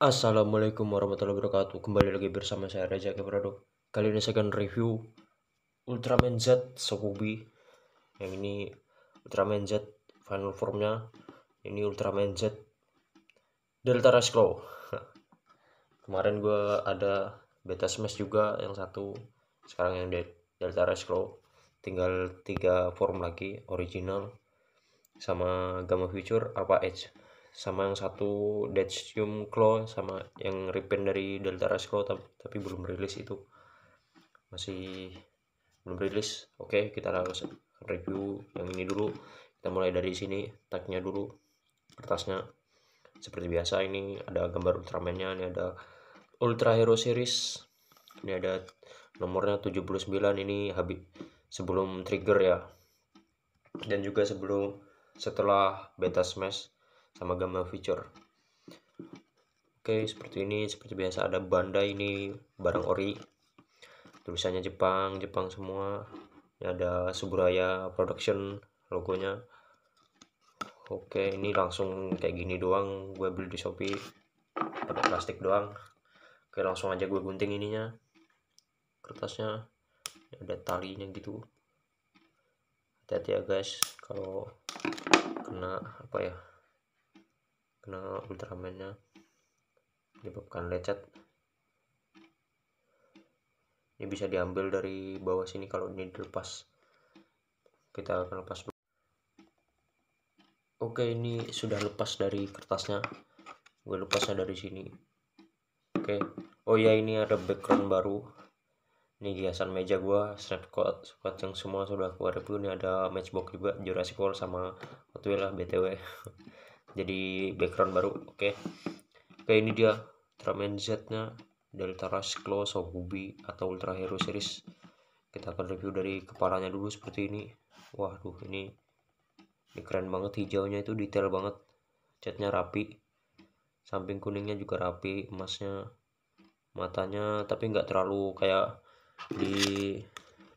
Assalamualaikum warahmatullahi wabarakatuh Kembali lagi bersama saya Raja Kebrado Kali ini saya akan review Ultraman Z Sokubi Yang ini Ultraman Z final formnya Ini Ultraman Z Delta Rush Kemarin gue ada Beta Smash juga yang satu Sekarang yang Delta Rush Tinggal tiga form lagi Original Sama Gamma Future apa Edge sama yang satu deadstream Claw sama yang ripen dari Delta Rush tapi, belum rilis itu masih belum rilis oke okay, kita harus review yang ini dulu kita mulai dari sini tagnya dulu kertasnya seperti biasa ini ada gambar Ultraman-nya ini ada Ultra Hero Series ini ada nomornya 79 ini habis sebelum trigger ya dan juga sebelum setelah beta smash sama gambar feature oke seperti ini seperti biasa ada bandai ini barang ori tulisannya Jepang Jepang semua ini ada Suburaya Production logonya oke ini langsung kayak gini doang gue beli di Shopee pakai plastik doang oke langsung aja gue gunting ininya kertasnya ada talinya gitu hati-hati ya guys kalau kena apa ya karena ultramannya menyebabkan lecet ini bisa diambil dari bawah sini kalau ini dilepas kita akan lepas dulu oke ini sudah lepas dari kertasnya gue lepasnya dari sini oke oh ya ini ada background baru ini hiasan meja gue snapshot squad yang semua sudah keluar review ini ada matchbox juga Jurassic World sama Hot Wheels lah btw jadi background baru oke okay. oke okay, ini dia Ultraman Z nya Delta Rush Claw Sohubi atau Ultra Hero Series kita akan review dari kepalanya dulu seperti ini waduh ini ini keren banget hijaunya itu detail banget catnya rapi samping kuningnya juga rapi emasnya matanya tapi nggak terlalu kayak di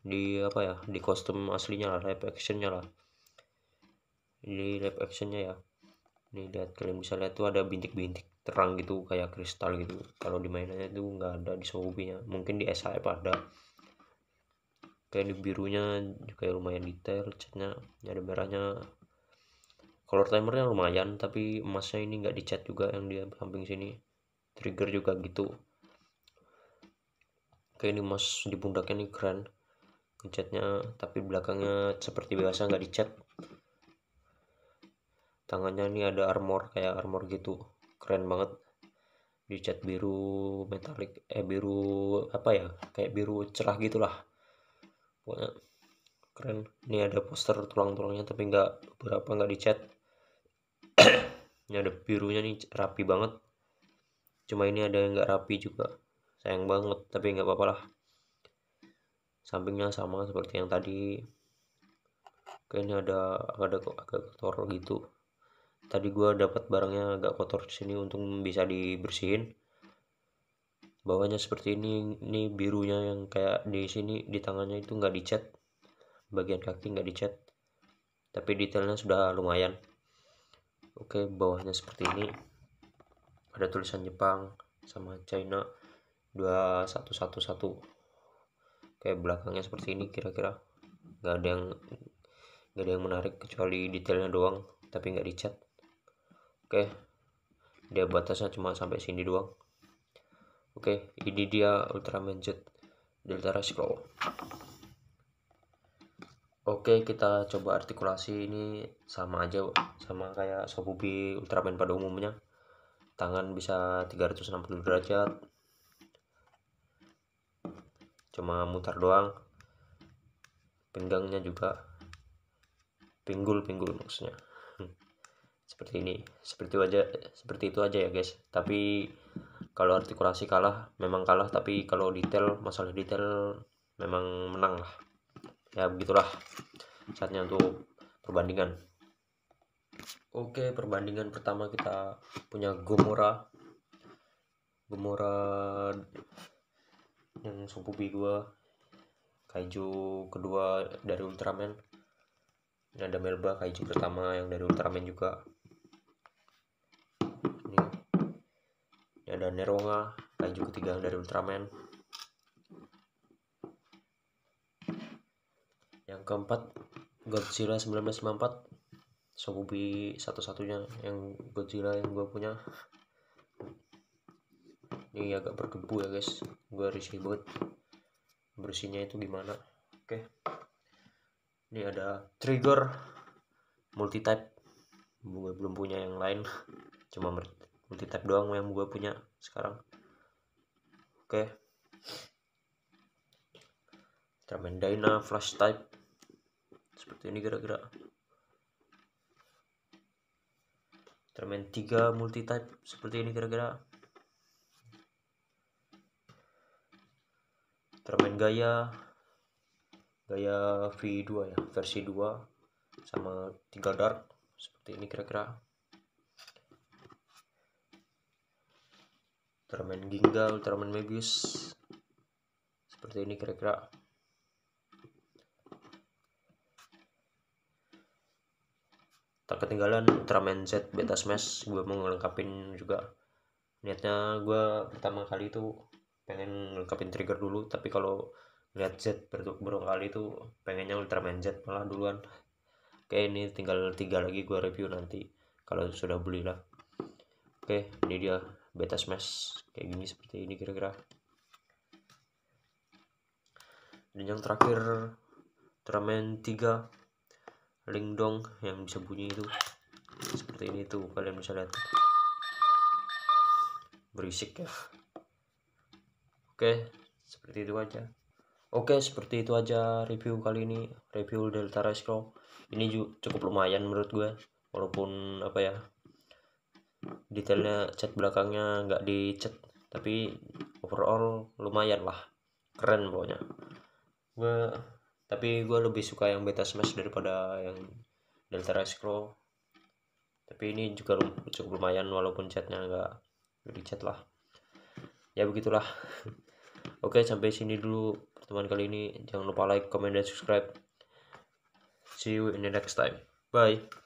di apa ya di kostum aslinya lah live actionnya lah di live actionnya ya nih lihat kalian bisa lihat tuh ada bintik-bintik terang gitu kayak kristal gitu kalau di mainannya itu nggak ada di sobinya mungkin di SHF ada kayak di birunya juga lumayan detail catnya ada merahnya color timernya lumayan tapi emasnya ini nggak dicat juga yang di samping sini trigger juga gitu kayak ini emas di pundaknya nih keren ngecatnya tapi belakangnya seperti biasa nggak dicat tangannya ini ada armor kayak armor gitu keren banget dicat biru metalik eh biru apa ya kayak biru cerah gitulah pokoknya keren ini ada poster tulang-tulangnya tapi nggak berapa nggak dicat ini ada birunya nih rapi banget cuma ini ada yang nggak rapi juga sayang banget tapi nggak apa-apa lah sampingnya sama seperti yang tadi kayaknya ada agak ada agak kotor gitu tadi gue dapat barangnya agak kotor di sini untuk bisa dibersihin bawahnya seperti ini ini birunya yang kayak di sini di tangannya itu nggak dicat bagian kaki nggak dicat tapi detailnya sudah lumayan oke bawahnya seperti ini ada tulisan Jepang sama China 2111 kayak belakangnya seperti ini kira-kira nggak -kira. ada yang nggak ada yang menarik kecuali detailnya doang tapi nggak dicat oke dia batasnya cuma sampai sini doang oke ini dia Ultraman Jet Delta Cyclo oke kita coba artikulasi ini sama aja sama kayak Sobubi Ultraman pada umumnya tangan bisa 360 derajat cuma mutar doang pinggangnya juga pinggul-pinggul maksudnya seperti ini seperti itu aja seperti itu aja ya guys tapi kalau artikulasi kalah memang kalah tapi kalau detail masalah detail memang menang lah ya begitulah saatnya untuk perbandingan oke perbandingan pertama kita punya Gomora Gomora yang Sopubi gua Kaiju kedua dari Ultraman ada Melba Kaiju pertama yang dari Ultraman juga ada Neronga, kaiju ketiga dari Ultraman. Yang keempat, Godzilla 1954. Sobubi satu-satunya yang Godzilla yang gue punya. Ini agak berdebu ya guys, gue risih banget. Bersihnya itu gimana? Oke. Ini ada Trigger multi type. Gue belum punya yang lain. Cuma multi tab doang yang gue punya sekarang oke okay. Ultraman Dyna flash type seperti ini kira-kira termen 3 multi type seperti ini kira-kira termen Gaya Gaya V2 ya versi 2 sama 3 dark seperti ini kira-kira Ultraman Ginga, Ultraman Mebius. Seperti ini kira-kira. Tak ketinggalan Ultraman Z Beta Smash, gue mau ngelengkapin juga. Niatnya gue pertama kali itu pengen ngelengkapin trigger dulu, tapi kalau lihat Z berulang kali itu pengennya Ultraman Z malah duluan. Oke, ini tinggal tiga lagi gue review nanti kalau sudah belilah. Oke, ini dia beta smash kayak gini seperti ini kira-kira dan yang terakhir Ultraman 3 dong yang bisa bunyi itu seperti ini tuh kalian bisa lihat berisik ya oke seperti itu aja oke seperti itu aja review kali ini review Delta Rescrow ini juga cukup lumayan menurut gue walaupun apa ya detailnya cat belakangnya nggak dicat tapi overall lumayan lah keren pokoknya gue tapi gue lebih suka yang beta smash daripada yang delta rescro tapi ini juga cukup lumayan walaupun catnya nggak dicat lah ya begitulah oke sampai sini dulu pertemuan kali ini jangan lupa like comment dan subscribe see you in the next time bye